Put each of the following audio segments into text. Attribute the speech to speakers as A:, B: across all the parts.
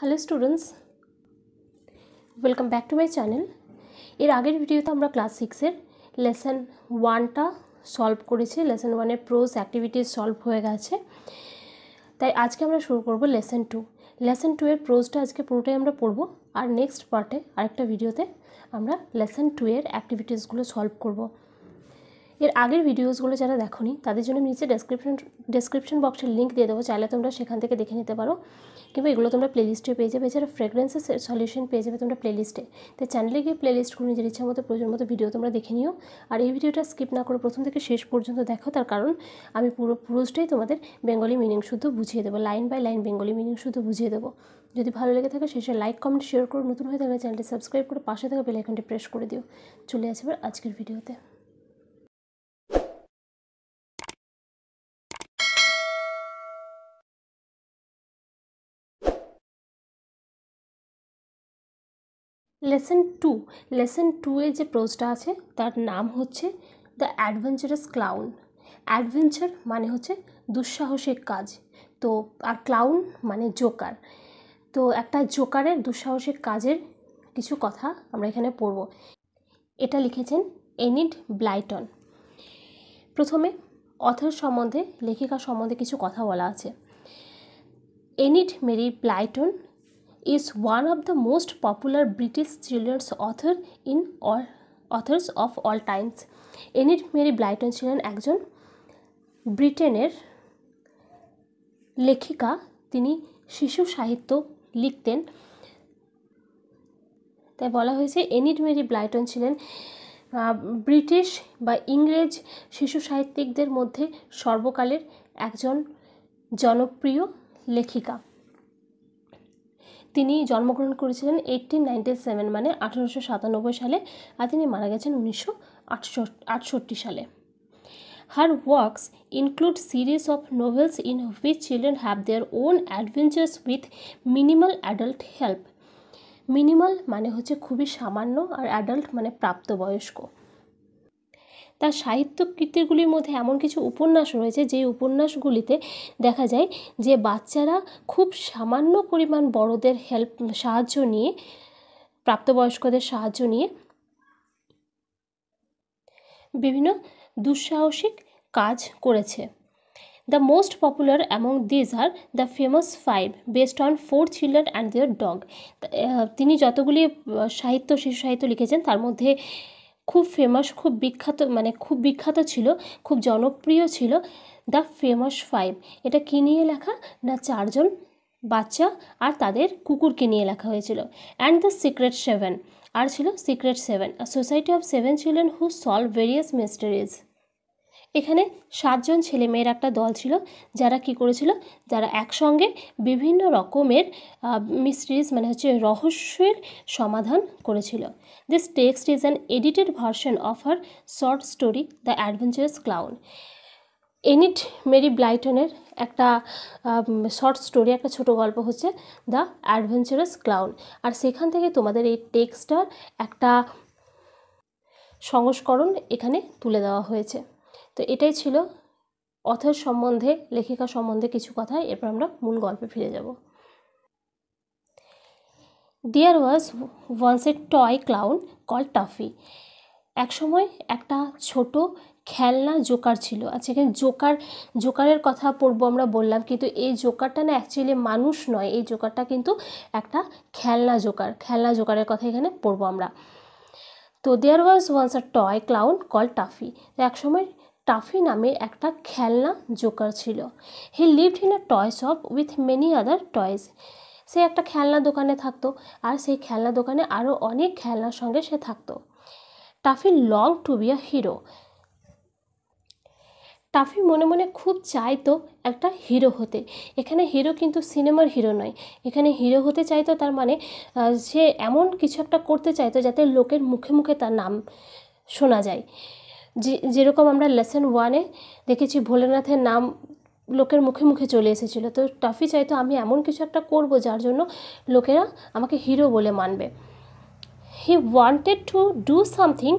A: Hello students welcome back to my channel এর আগের ভিডিওতে আমরা ক্লাস সিক্সের লেসন ওয়ানটা সলভ করেছি লেসন ওয়ানের প্রোজ অ্যাক্টিভিটিস সলভ হয়ে গেছে তাই আজকে আমরা শুরু করব লেসন টু লেসন টু এর প্রোজটা আজকে পুরোটাই আমরা পড়ব আর নেক্সট পার্টে আরেকটা ভিডিওতে আমরা লেসন টু এর অ্যাক্টিভিটিসগুলো সলভ করবো এর আগের ভিডিওসগুলো যারা দেখোনি তাদের জন্য নিচে ডেসক্রিপশন ডেসক্রিপশন বক্সের লিঙ্ক দিয়ে দেবো চাইলে তোমরা সেখান থেকে দেখে নিতে পারো কিংবা এগুলো তোমরা প্লেলিস্টে পেয়ে যাবে এছাড়া ফ্রেগরেন্সেস সলিউশন পেয়ে যাবে তোমরা প্লেলিস্টে তো চ্যানেলে গিয়ে করে নিজের ইচ্ছা মতো প্রয়োজন মতো ভিডিও তোমরা দেখে নিও আর এই ভিডিওটা স্কিপ না করে প্রথম থেকে শেষ পর্যন্ত দেখো তার কারণ আমি পুরো পুরুষটাই তোমাদের বেঙ্গলি মিনিং শুদ্ধ বুঝিয়ে দেবো line by line Bengali meaning শুদ্ধ বুঝিয়ে দেবো যদি ভালো লেগে থাকে শেষে লাইক কমেন্ট শেয়ার করো নতুন হয়ে থাকলে চ্যানেলটি সাবস্ক্রাইব করে পাশে থাকা বেলাইকনটি প্রেস করে দিও চলে আসবে আজকের ভিডিওতে লেসন টু লেসন টু এর যে প্রোজটা আছে তার নাম হচ্ছে দ্য অ্যাডভেঞ্চারাস ক্লাউন অ্যাডভেঞ্চার মানে হচ্ছে দুঃসাহসিক কাজ তো আর ক্লাউন মানে জোকার তো একটা জোকারের দুঃসাহসিক কাজের কিছু কথা আমরা এখানে পড়ব এটা লিখেছেন এনিড ব্লাইটন প্রথমে অথর সম্বন্ধে লেখিকা সম্বন্ধে কিছু কথা বলা আছে Enid Mary Blyton is one of the most popular British children's author in all authors of all times. Enid Mary Blyton ছিলেন একজন ব্রিটেনের লেখিকা তিনি শিশু সাহিত্য লিখতেন তাই বলা হয়েছে এনিড মেরি ব্লাইটন ছিলেন ব্রিটিশ বা ইংরেজ শিশু সাহিত্যিকদের মধ্যে সর্বকালের একজন জনপ্রিয় লেখিকা তিনি জন্মগ্রহণ করেছিলেন এইটিন নাইনটি সেভেন মানে আঠারোশো সাতানব্বই সালে আর তিনি মারা গেছেন উনিশশো আটষট্টি সালে her works include series of novels in which children have their own adventures with minimal adult help minimal মানে হচ্ছে খুবই সামান্য আর অ্যাডাল্ট মানে প্রাপ্তবয়স্ক তার সাহিত্য কৃতিগুলির মধ্যে এমন কিছু উপন্যাস রয়েছে যেই উপন্যাসগুলিতে দেখা যায় যে বাচ্চারা খুব সামান্য পরিমাণ বড়দের হেল্প সাহায্য নিয়ে প্রাপ্তবয়স্কদের সাহায্য নিয়ে বিভিন্ন দুঃসাহসিক কাজ করেছে the most popular among these are the famous five based on four children and their dog তিনি যতগুলি সাহিত্য শিশু সাহিত্য লিখেছেন তার মধ্যে খুব ফেমাস খুব বিখ্যাত মানে খুব বিখ্যাত ছিল খুব জনপ্রিয় ছিল দ্য ফেমাস ফাইভ এটা কী নিয়ে লেখা না চারজন বাচ্চা আর তাদের কুকুরকে নিয়ে লেখা হয়েছিল অ্যান্ড দ্য সিক্রেট সেভেন আর ছিল secret seven society of seven children who solve various mysteries এখানে সাতজন ছেলে মেয়ের একটা দল ছিল যারা কি করেছিল যারা একসঙ্গে বিভিন্ন রকমের মিস্ট্রিজ মানে হচ্ছে রহস্যের সমাধান করেছিল this text is an edited version of her short story the adventurous clown Enid Mary ব্লাইটনের একটা শর্ট স্টোরি একটা ছোট গল্প হচ্ছে দ্য অ্যাডভেঞ্চারাস ক্লাউন আর সেখান থেকে তোমাদের এই টেক্সটার একটা সংস্করণ এখানে তুলে দেওয়া হয়েছে তো এটাই ছিল অথের সম্বন্ধে লেখিকা সম্বন্ধে কিছু কথা এরপর আমরা মূল গল্পে ফিরে যাব there was once a toy clown call Tuffy একসময় একটা ছোট খেলনা জোকার ছিল আচ্ছা এখানে জোকার জোকারের কথা পড়বো আমরা বললাম কিন্তু এই জোকারটা না অ্যাকচুয়ালি মানুষ নয় এই জোকারটা কিন্তু একটা খেলনা জোকার খেলনা জোকারের কথা এখানে পড়বো আমরা তো there was once a toy clown call Tuffy তো একসময় টাফি নামে একটা খেলনা জোকার ছিল he lived in a toy shop with many other toys সে একটা খেলনা দোকানে থাকতো আর সেই খেলনা দোকানে আরও অনেক খেলনার সঙ্গে সে থাকতো Tuffy long to be a hero Tuffy মনে মনে খুব চাইতো একটা হিরো হতে এখানে হিরো কিন্তু সিনেমার হিরো নয় এখানে হিরো হতে চাইতো তার মানে সে এমন কিছু একটা করতে চাইতো যাতে লোকের মুখে মুখে তার নাম শোনা যায় যে যেরকম আমরা লেসন ওয়ানে দেখেছি ভোলেনাথের নাম লোকের মুখে মুখে চলে এসেছিলো তো টাফি চাইতো আমি এমন কিছু একটা করব যার জন্য লোকেরা আমাকে হিরো বলে মানবে He wanted to do something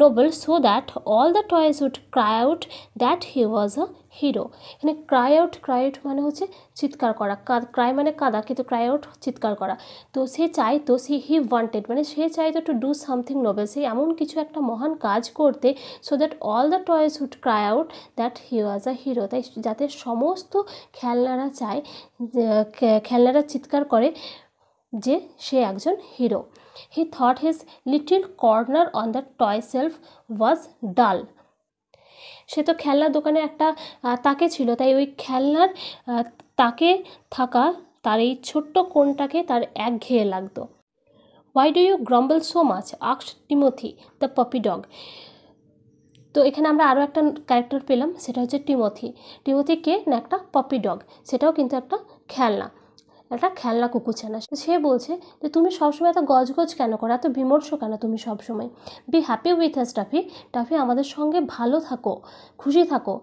A: noble so that all the toys would cry out that he was a hero এখানে ক্রাই আউট ক্রাই আউট মানে হচ্ছে চিৎকার করা ক্রাই মানে কাদা কিন্তু ক্রাই আউট চিৎকার করা তো সে চাইতো সে হি ওয়ান্টেড মানে সে চাইতো টু ডু সামথিং নোবেল সে এমন কিছু একটা মহান কাজ করতে so that all the toys would cry out that he was a hero তাই যাতে সমস্ত খেলনারা চায় খেলনারা চিৎকার করে যে সে একজন hero He thought his little corner on the toy shelf was dull. সে তো খেলনার দোকানে একটা তাকে ছিল তাই ওই খেলনার তাকে থাকা তার এই ছোট্ট কোণটাকে তার একঘেয়ে লাগতো why do you grumble so much আক্সড টিমথি দ্য পপি ডগ তো এখানে আমরা আরও একটা ক্যারেক্টার পেলাম সেটা হচ্ছে টিমোথি টিমোথি কে না একটা পপি ডগ সেটাও কিন্তু একটা খেলনা একটা খেলনা কুকুর ছানা সে বলছে যে তুমি সবসময় এত গজগজ কেন করো এত বিমর্ষ কেন তুমি সবসময় be happy with us Tuffy Tuffy আমাদের সঙ্গে ভালো থাকো খুশি থাকো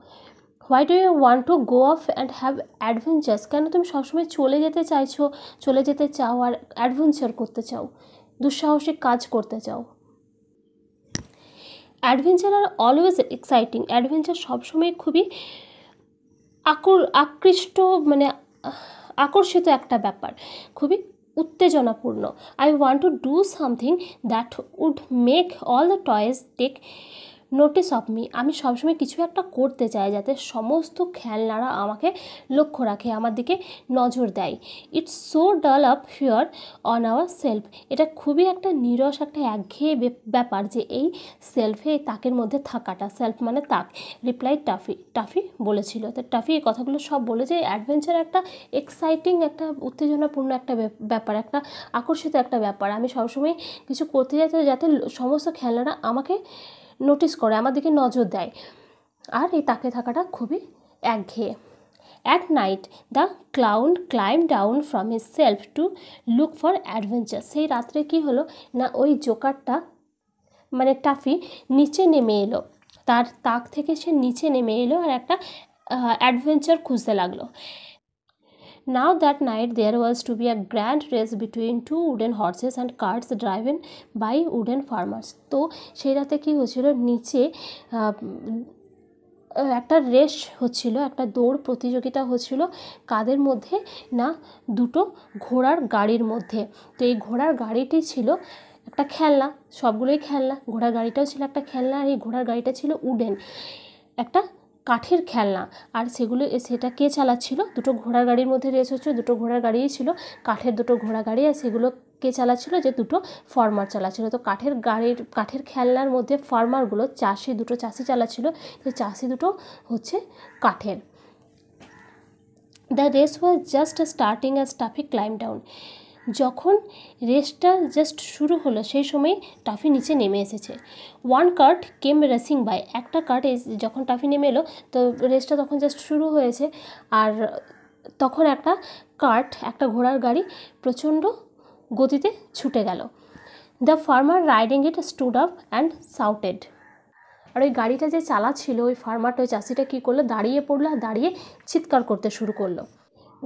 A: why do you want to go off and have adventures কেন তুমি সবসময় চলে যেতে চাইছো চলে যেতে চাও আর অ্যাডভেঞ্চার করতে চাও দুঃসাহসিক কাজ করতে চাও adventure are always exciting adventure সবসময় খুবই আকুর আকৃষ্ট মানে আকর্ষিত একটা ব্যাপার খুবই উত্তেজনাপূর্ণ I want to do something that would make all the toys take notice of me আমি সবসময় কিছু একটা করতে চাই যাতে সমস্ত খেলনারা আমাকে লক্ষ্য রাখে আমার দিকে নজর দেয় it's so dull up here on our shelf এটা খুবই একটা নিরস একটা একঘেয়ে ব্যাপার যে এই সেলফে তাকের মধ্যে থাকাটা সেলফ মানে তাক রিপ্লাই টাফি টাফি বলেছিল তো টাফি এই কথাগুলো সব বলে যে অ্যাডভেঞ্চার একটা এক্সাইটিং একটা উত্তেজনাপূর্ণ একটা ব্যাপার একটা আকর্ষিত একটা ব্যাপার আমি সবসময় কিছু করতে চাই যাতে সমস্ত খেলনারা আমাকে নোটিস করে আমাদেরকে নজর দেয় আর এই তাকে থাকাটা খুবই একঘেয়ে at night the clown climb down from his shelf to look for adventure সেই রাত্রে কি হলো না ওই জোকারটা মানে টাফি নিচে নেমে এলো তার তাক থেকে সে নিচে নেমে এলো আর একটা অ্যাডভেঞ্চার খুঁজতে লাগলো Now that night there was to be a grand race between two wooden horses and carts driven by wooden farmers. তো সেই রাতে কী হয়েছিল নিচে একটা রেস হচ্ছিল একটা দৌড় প্রতিযোগিতা হচ্ছিল কাদের মধ্যে না দুটো ঘোড়ার গাড়ির মধ্যে তো এই ঘোড়ার গাড়িটি ছিল একটা খেলনা সবগুলোই খেলনা ঘোড়ার গাড়িটাও ছিল একটা খেলনা আর এই ঘোড়ার গাড়িটা ছিল উডেন একটা কাঠের খেলনা আর সেগুলো সেটা কে চালাচ্ছিল দুটো ঘোড়া গাড়ির মধ্যে রেস হচ্ছে দুটো ঘোড়ার গাড়িই ছিল কাঠের দুটো ঘোড়া গাড়ি আর সেগুলো কে চালাচ্ছিল যে দুটো ফার্মার চালাচ্ছিল তো কাঠের গাড়ির কাঠের খেলনার মধ্যে ফার্মারগুলো চাষি দুটো চাষি চালাচ্ছিল যে চাষি দুটো হচ্ছে কাঠের the race was just starting as Tuffy climb down যখন রেসটা জাস্ট শুরু হলো সেই সময় টাফি নিচে নেমে এসেছে one cart came racing by একটা কার্ড যখন টাফি নেমে এলো তো রেসটা তখন জাস্ট শুরু হয়েছে আর তখন একটা কার্ট একটা ঘোড়ার গাড়ি প্রচণ্ড গতিতে ছুটে গেল the farmer riding it stood up and shouted আর ওই গাড়িটা যে চালা ছিল ওই ফার্মারটা ওই চাষিটা কী করলো দাঁড়িয়ে পড়লো আর দাঁড়িয়ে চিৎকার করতে শুরু করলো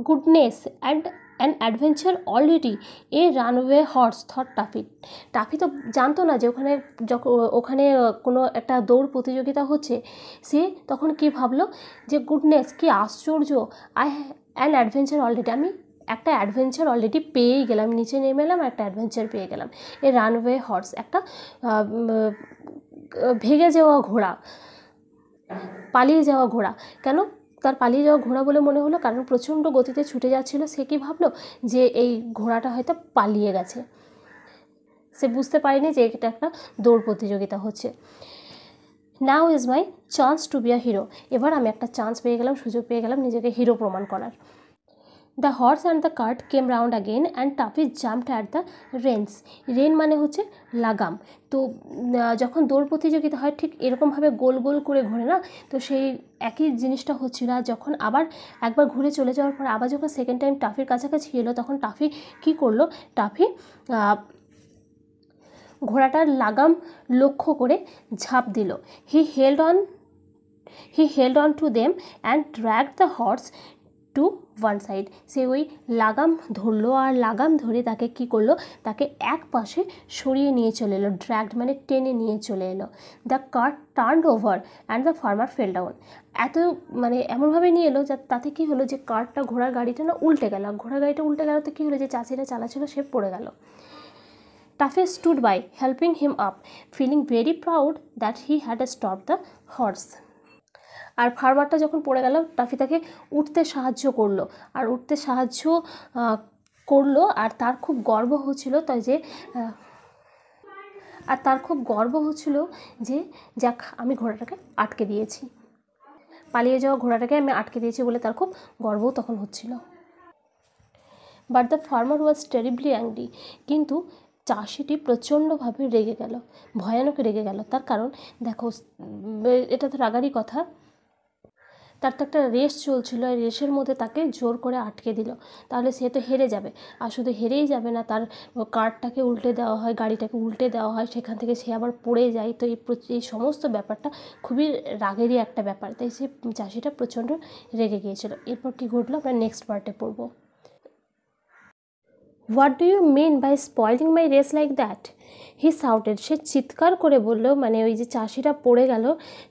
A: goodness and an adventure already a runaway horse thought Tuffy Tuffy তো জানতো না যে ওখানে যখন ওখানে কোনো একটা দৌড় প্রতিযোগিতা হচ্ছে সে তখন কি ভাবলো যে গুডনেস কি আশ্চর্য আই হ্যাঁ, অ্যান অ্যাডভেঞ্চার অলরেডি আমি একটা অ্যাডভেঞ্চার অলরেডি পেয়েই গেলাম নিচে নেমে এলাম একটা অ্যাডভেঞ্চার পেয়ে গেলাম এ রানওয়ে হর্স একটা ভেগে যাওয়া ঘোড়া পালিয়ে যাওয়া ঘোড়া কেন তার পালিয়ে যাওয়া ঘোড়া বলে মনে হলো কারণ প্রচণ্ড গতিতে ছুটে যাচ্ছিল সে কি ভাবলো যে এই ঘোড়াটা হয়তো পালিয়ে গেছে সে বুঝতে পারেনি যে এটা একটা দৌড় প্রতিযোগিতা হচ্ছে now is my chance to be a hero এবার আমি একটা চান্স পেয়ে গেলাম সুযোগ পেয়ে গেলাম নিজেকে হিরো প্রমাণ করার the horse and the cart came round again and Tuffy jumped at the reins rein মানে হচ্ছে লাগাম তো যখন দৌড় প্রতিযোগিতা হয় ঠিক এরকমভাবে গোল গোল করে ঘোরে না তো সেই একই জিনিসটা হচ্ছিল আর যখন আবার একবার ঘুরে চলে যাওয়ার পর আবার যখন সেকেন্ড টাইম টাফির কাছাকাছি এলো তখন টাফি কি করলো টাফি ঘোড়াটার লাগাম লক্ষ্য করে ঝাঁপ দিল he held on he held on to them and drag the horse to one side সে ওই লাগাম ধরলো আর লাগাম ধরে তাকে কি করলো তাকে এক পাশে সরিয়ে নিয়ে চলে এলো ড্র্যাগড মানে টেনে নিয়ে চলে এলো the car turn over and the farmer fell down এত মানে এমনভাবে নিয়ে এলো যা তাতে কি হলো যে কারটা ঘোড়ার গাড়িটা না উল্টে গেল ঘোড়ার গাড়িটা উল্টে গেল তো কী হলো যে চাষিরা চালাচ্ছিল সে পড়ে গেল Tuffy stood by helping him up feeling very proud that he had stop the horse আর ফার্মারটা যখন পড়ে গেল টাফি তাকে উঠতে সাহায্য করলো আর উঠতে সাহায্য করলো আর তার খুব গর্ব হচ্ছিল তাই যে আর তার খুব গর্ব হচ্ছিল যে যাক আমি ঘোড়াটাকে আটকে দিয়েছি পালিয়ে যাওয়া ঘোড়াটাকে আমি আটকে দিয়েছি বলে তার খুব গর্বও তখন হচ্ছিল but the farmer was terribly angry কিন্তু চাষিটি প্রচণ্ডভাবে রেগে গেল ভয়ানক রেগে গেল তার কারণ দেখো এটা তো রাগারই কথা তার তো একটা রেস চলছিল এই রেসের মধ্যে তাকে জোর করে আটকে দিল তাহলে সে তো হেরে যাবে আর শুধু হেরেই যাবে না তার কারটাকে উল্টে দেওয়া হয় গাড়িটাকে উল্টে দেওয়া হয় সেখান থেকে সে আবার পড়ে যায় তো এই এই সমস্ত ব্যাপারটা খুবই রাগেরই একটা ব্যাপার তাই সে চাষিটা প্রচণ্ড রেগে গিয়েছিল এরপর কী ঘটলো আমরা নেক্সট পার্টে পড়বো what do you mean by spoiling my race like that he shouted সে চিৎকার করে বলল মানে ওই যে চাষিটা পড়ে গেল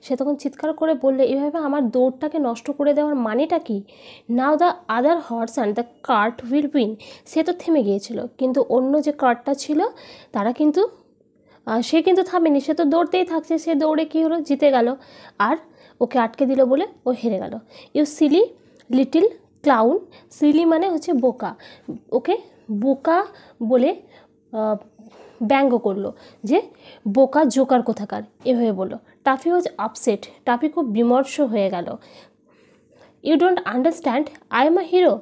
A: সে তখন চিৎকার করে বললে এভাবে আমার দৌড়টাকে নষ্ট করে দেওয়ার মানেটা কি now the other horse and the cart will win সে তো থেমে গিয়েছিল কিন্তু অন্য যে কার্টটা ছিল তারা কিন্তু সে কিন্তু থামেনি সে তো দৌড়তেই থাকছে সে দৌড়ে কী হলো জিতে গেল আর ওকে আটকে দিল বলে ও হেরে গেল you silly little clown silly মানে হচ্ছে বোকা ওকে বোকা বলে ব্যঙ্গ করলো যে বোকা জোকার কোথাকার এভাবে বলল টাফি ওয়াজ আপসেট টাফি খুব বিমর্ষ হয়ে গেল you don't understand I am a hero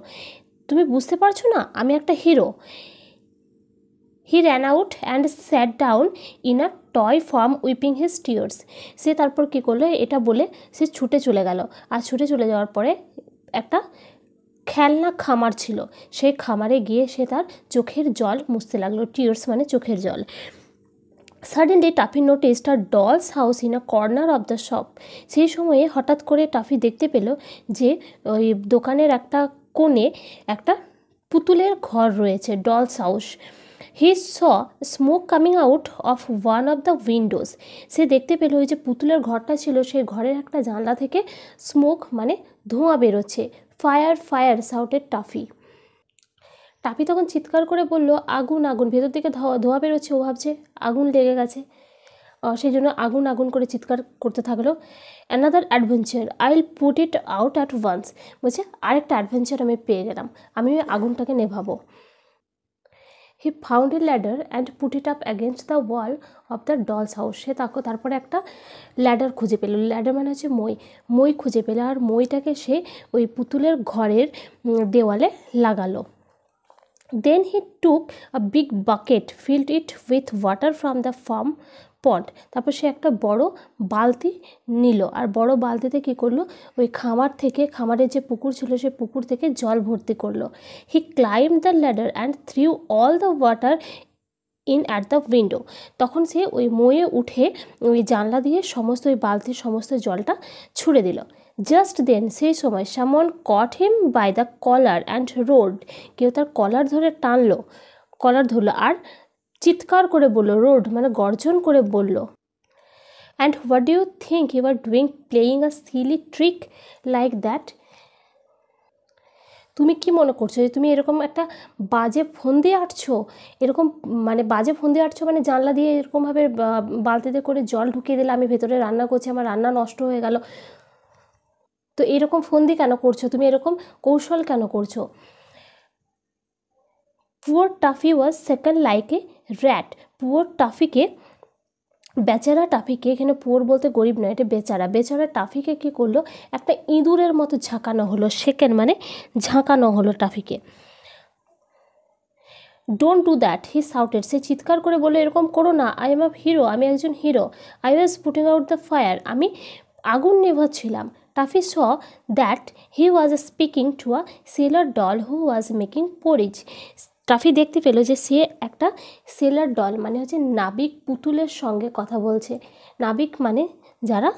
A: তুমি বুঝতে পারছো না আমি একটা hero he ran out and sat down in a toy farm weeping his tears সে তারপর কী করলো এটা বলে সে ছুটে চলে গেল আর ছুটে চলে যাওয়ার পরে একটা খেলনা খামার ছিল সেই খামারে গিয়ে সে তার চোখের জল মুছতে লাগলো টিয়ার্স মানে চোখের জল suddenly Tuffy notice a doll's house in a corner of the shop সেই সময়ে হঠাৎ করে টাফি দেখতে পেল যে ওই দোকানের একটা কোণে একটা পুতুলের ঘর রয়েছে doll's house he saw smoke coming out of one of the windows সে দেখতে পেল ওই যে পুতুলের ঘরটা ছিল সেই ঘরের একটা জানলা থেকে স্মোক মানে ধোঁয়া বেরোচ্ছে fire fire shouted Tuffy Tuffy তখন চিৎকার করে বলল আগুন আগুন ভেতর থেকে ধোয়া বেরোচ্ছে ও ভাবছে আগুন লেগে গেছে সেই জন্য আগুন আগুন করে চিৎকার করতে থাকলো another adventure I will put it out at once বলছে আরেকটা অ্যাডভেঞ্চার আমি পেয়ে গেলাম আমি আগুনটাকে নেভাবো he found a ladder and put it up against the wall of the doll's house সে তাকে তারপরে একটা ল্যাডার খুঁজে পেল ল্যাডার মানে হচ্ছে মই মই খুঁজে পেল আর মইটাকে সে ওই পুতুলের ঘরের দেওয়ালে লাগালো then he took a big bucket filled it with water from the farm pond তারপর সে একটা বড় বালতি নিল আর বড় বালতিতে কি করলো ওই খামার থেকে খামারের যে পুকুর ছিল সে পুকুর থেকে জল ভর্তি করলো he climb the ladder and threw all the water in at the window তখন সে ওই ময়ে উঠে ওই জানলা দিয়ে সমস্ত ওই বালতির সমস্ত জলটা ছুড়ে দিল জাস্ট দেন সেই সময় someone caught him by the collar and roared কেউ তার কলার ধরে টানলো কলার ধরলো আর চিৎকার করে বলল রোড মানে গর্জন করে বলল and what do you think you are doing playing a silly trick like that তুমি কি মনে করছো যে তুমি এরকম একটা বাজে ফোন দিয়ে আটছো এরকম মানে বাজে ফোন দিয়ে আটছো মানে জানলা দিয়ে এরকমভাবে বালতিতে করে জল ঢুকিয়ে দিলে আমি ভেতরে রান্না করছি আমার রান্না নষ্ট হয়ে গেল তো এরকম ফোন দিয়ে কেন করছো তুমি এরকম কৌশল কেন করছো poor Tuffy was shaken like a rat poor টাফিকে বেচারা টাফিকে এখানে পুয়োর বলতে গরিব নয় এটা বেচারা বেচারা টাফিকে কি করলো একটা ইঁদুরের মতো ঝাঁকানো হলো সেকেন্ড মানে ঝাঁকানো হলো টাফিকে don't do that he shouted সে চিৎকার করে বলে এরকম করো না আই এম আ হিরো আমি একজন hero I was putting out the fire আমি আগুন নেভাচ্ছিলাম Tuffy saw that he was speaking to a sailor doll who was making porridge Tuffy দেখতে পেল যে সে একটা সেলার ডল মানে হচ্ছে নাবিক পুতুলের সঙ্গে কথা বলছে নাবিক মানে যারা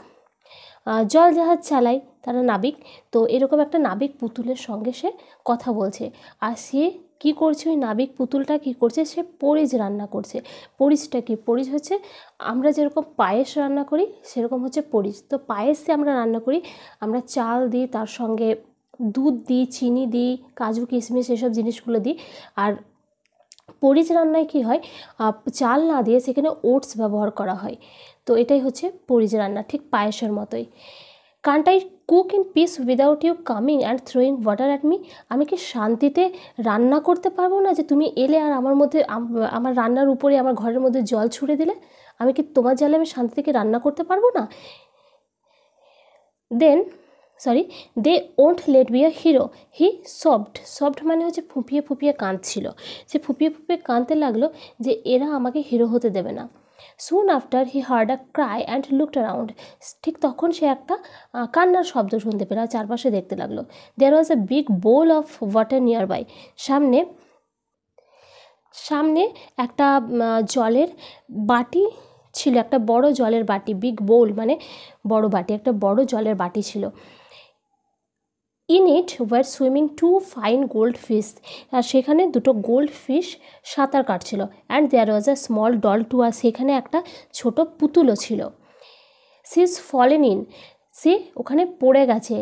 A: জল জাহাজ চালায় তারা নাবিক তো এরকম একটা নাবিক পুতুলের সঙ্গে সে কথা বলছে আর সে কী করছে ওই নাবিক পুতুলটা কি করছে সে পরিজ রান্না করছে পরিজটা কি পরিজ হচ্ছে আমরা যেরকম পায়েস রান্না করি সেরকম হচ্ছে পরিজ তো পায়েসে আমরা রান্না করি আমরা চাল দিই তার সঙ্গে দুধ দিই চিনি দিই কাজু কিশমিশ এসব জিনিসগুলো দিই আর পরিচ রান্নায় কি হয় চাল না দিয়ে সেখানে ওটস ব্যবহার করা হয় তো এটাই হচ্ছে পরিচ রান্না ঠিক পায়েসের মতোই can't I cook in peace without you coming and throwing water at me আমি কি শান্তিতে রান্না করতে পারবো না যে তুমি এলে আর আমার মধ্যে আমার রান্নার উপরে আমার ঘরের মধ্যে জল ছুড়ে দিলে আমি কি তোমার জালে আমি শান্তি থেকে রান্না করতে পারবো না then sorry they won't let be a hero he sobbed sobbed মানে হচ্ছে ফুপিয়ে ফুপিয়ে কাঁদছিল সে ফুপিয়ে ফুপিয়ে কাঁদতে লাগলো যে এরা আমাকে হিরো হতে দেবে না soon after he heard a cry and looked around ঠিক তখন সে একটা কান্নার শব্দ শুনতে পেল চারপাশে দেখতে লাগলো there was a big bowl of water nearby সামনে সামনে একটা জলের বাটি ছিল একটা বড় জলের বাটি বিগ বোল মানে বড় বাটি একটা বড় জলের বাটি ছিল in it were swimming two fine goldfish আর সেখানে দুটো গোল্ড ফিশ সাঁতার কাটছিল and there was a small doll too আর সেখানে একটা ছোট পুতুলও ছিল সি ইজ ফলেন ইন সে ওখানে পড়ে গেছে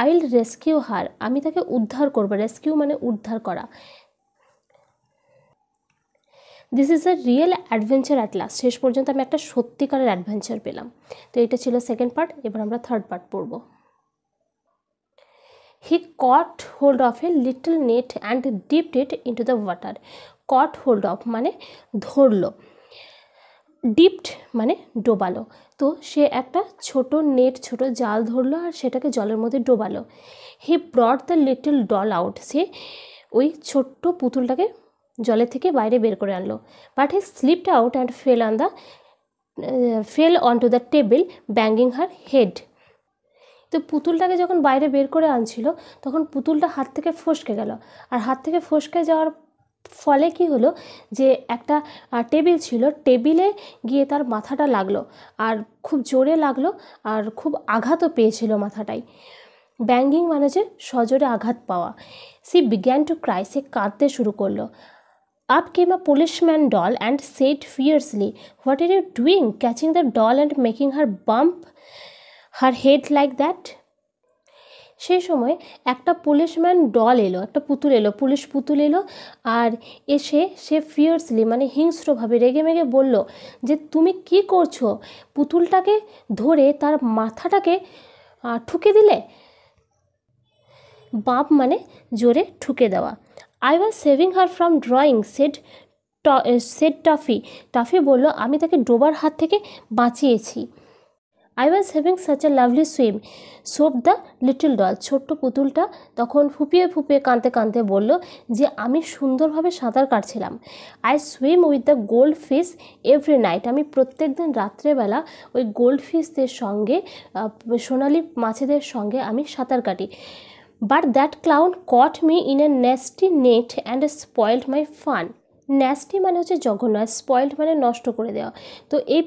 A: আই উইল রেস্কিউ হার আমি তাকে উদ্ধার করবো রেস্কিউ মানে উদ্ধার করা this is a real adventure at last শেষ পর্যন্ত আমি একটা সত্যিকারের অ্যাডভেঞ্চার পেলাম তো এটা ছিল সেকেন্ড পার্ট এবার আমরা থার্ড পার্ট পড়বো he caught hold of little net and and it it into the water caught hold of মানে ধরলো ডিপড মানে ডোবালো তো সে একটা ছোট নেট ছোট জাল ধরলো আর সেটাকে জলের মধ্যে ডোবালো he brought the little doll out সে ওই ছোট্ট পুতুলটাকে জলে থেকে বাইরে বের করে আনলো but he slipped out and fell on the fell on to the table banging her head তো পুতুলটাকে যখন বাইরে বের করে আনছিল তখন পুতুলটা হাত থেকে ফসকে গেল আর হাত থেকে ফসকে যাওয়ার ফলে কি হলো যে একটা টেবিল ছিল টেবিলে গিয়ে তার মাথাটা লাগলো আর খুব জোরে লাগলো আর খুব আঘাতও পেয়েছিল মাথাটাই ব্যাঙ্গিং মানে যে সজোরে আঘাত পাওয়া সি বিজ্ঞান টু ক্রাই সে কাঁদতে শুরু করলো up came a policeman doll and said fiercely what are you doing catching the doll and making her bump her head like that সেই সময় একটা পুলিশম্যান ডল এলো একটা পুতুল এলো পুলিশ পুতুল এলো আর এসে সে ফিয়ার্সলি মানে হিংস্রভাবে রেগে মেগে বলল যে তুমি কি করছো পুতুলটাকে ধরে তার মাথাটাকে ঠুকে দিলে বাপ মানে জোরে ঠুকে দেওয়া I was saving her from drowning said said Toffy Tuffy বলল আমি তাকে ডোবার হাত থেকে বাঁচিয়েছি I was having such a lovely swim sobbed the little doll ছোট্ট পুতুলটা তখন ফুপিয়ে ফুপিয়ে কাঁদতে কাঁদতে বলল যে আমি সুন্দরভাবে সাঁতার কাটছিলাম I swim with the goldfish every night আমি প্রত্যেক দিন রাত্রেবেলা ওই গোল্ড ফিশদের সঙ্গে সোনালি মাছেদের সঙ্গে আমি সাঁতার কাটি but that clown caught me in a nasty net and spoiled my fun nasty মানে হচ্ছে জঘন্য আর স্পয়েল্ড মানে নষ্ট করে দেওয়া তো এই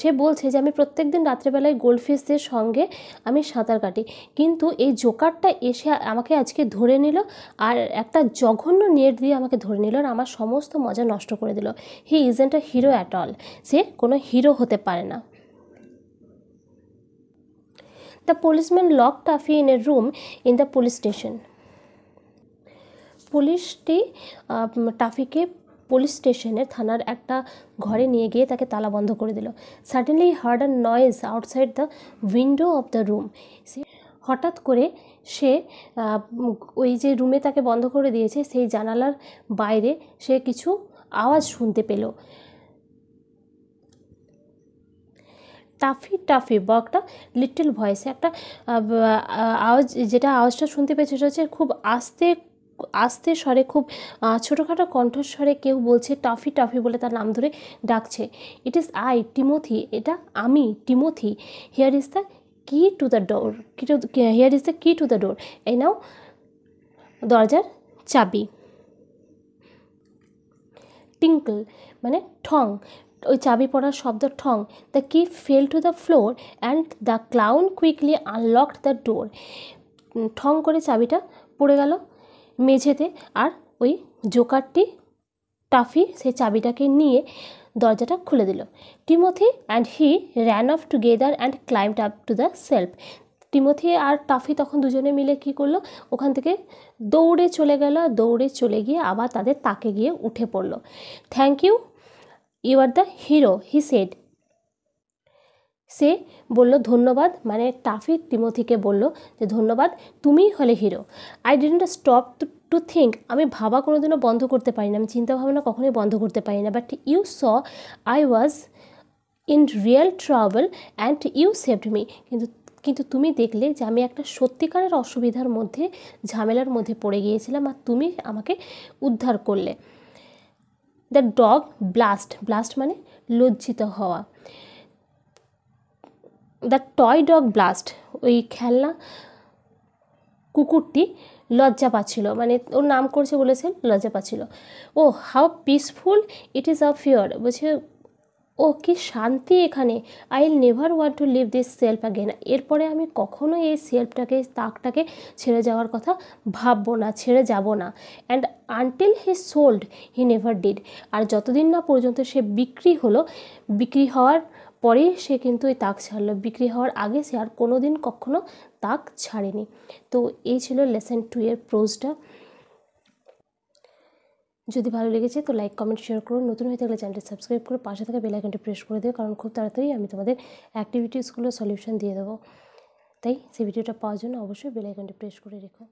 A: সে বলছে যে আমি প্রত্যেক দিন রাত্রেবেলায় গোল্ডফিশদের সঙ্গে আমি সাঁতার কাটি কিন্তু এই জোকারটা এসে আমাকে আজকে ধরে নিল আর একটা জঘন্য নেট দিয়ে আমাকে ধরে নিল আর আমার সমস্ত মজা নষ্ট করে দিল he isn't a hero at all সে কোনো হিরো হতে পারে না the policeman locked Tuffy in a room in the police station পুলিশটি টাফিকে পুলিশ স্টেশনের থানার একটা ঘরে নিয়ে গিয়ে তাকে তালা বন্ধ করে দিল suddenly heard a noise outside the window of the room হঠাৎ করে সে ওই যে রুমে তাকে বন্ধ করে দিয়েছে সেই জানালার বাইরে সে কিছু আওয়াজ শুনতে পেল টাফি টাফি বা একটা লিটল ভয়েসে একটা আওয়াজ যেটা আওয়াজটা শুনতে পেয়েছে সেটা হচ্ছে খুব আস্তে আস্তে স্বরে খুব ছোটোখাটো কণ্ঠস্বরে কেউ বলছে টফি টফি বলে তার নাম ধরে ডাকছে ইট ইজ আই টিমোথি এটা আমি Timothy here is the key to the door key to here is the key to the door এই নাও দরজার চাবি টিঙ্কল মানে ঠং ওই চাবি পড়ার শব্দ ঠং the key fell to the floor and the clown quickly unlocked the door ঠং করে চাবিটা পড়ে গেল মেঝেতে আর ওই জোকারটি টাফি সেই চাবিটাকে নিয়ে দরজাটা খুলে দিল Timothy and he ran off together and climbed up to the shelf Timothy আর টাফি তখন দুজনে মিলে কি করলো ওখান থেকে দৌড়ে চলে গেল দৌড়ে চলে গিয়ে আবার তাদের তাকে গিয়ে উঠে পড়লো thank you you are the hero he said সে বলল ধন্যবাদ মানে টাফি তিমথিকে বলল যে ধন্যবাদ তুমিই হলে hero I didn't stop to think আমি ভাবা কোনোদিনও বন্ধ করতে পারি না আমি চিন্তাভাবনা কখনোই বন্ধ করতে পারি না but you saw I was in real trouble and you saved me কিন্তু কিন্তু তুমি দেখলে যে আমি একটা সত্যিকারের অসুবিধার মধ্যে ঝামেলার মধ্যে পড়ে গিয়েছিলাম আর তুমি আমাকে উদ্ধার করলে দ্য ডগ ব্লাস্ট ব্লাস্ট মানে লজ্জিত হওয়া দ্য টয় ডগ ব্লাস্ট ওই খেলনা কুকুরটি লজ্জা পাচ্ছিল মানে ওর নাম করছে বলেছে লজ্জা পাচ্ছিল oh how peaceful it is up here বলছে ও কি শান্তি এখানে I never want to leave this shelf again এরপরে আমি কখনো এই সেলফটাকে তাকটাকে ছেড়ে যাওয়ার কথা ভাববো না ছেড়ে যাব না and until he sold he never did আর যতদিন না পর্যন্ত সে বিক্রি হলো বিক্রি হওয়ার পরেই সে কিন্তু ওই তাক ছাড়লো বিক্রি হওয়ার আগে সে আর কোনো দিন কখনো তাক ছাড়েনি তো এই ছিল লেসেন টু এর প্রোজটা যদি ভালো লেগেছে তো লাইক কমেন্ট শেয়ার করুন নতুন হয়ে থাকলে চ্যানেলটি সাবস্ক্রাইব করে পাশে থাকা বেলাইকনটি প্রেস করে দেবে কারণ খুব তাড়াতাড়ি আমি তোমাদের অ্যাক্টিভিটিসগুলো সলিউশন দিয়ে দেবো তাই সেই ভিডিওটা পাওয়ার জন্য অবশ্যই বেলাইকনটি প্রেস করে রেখো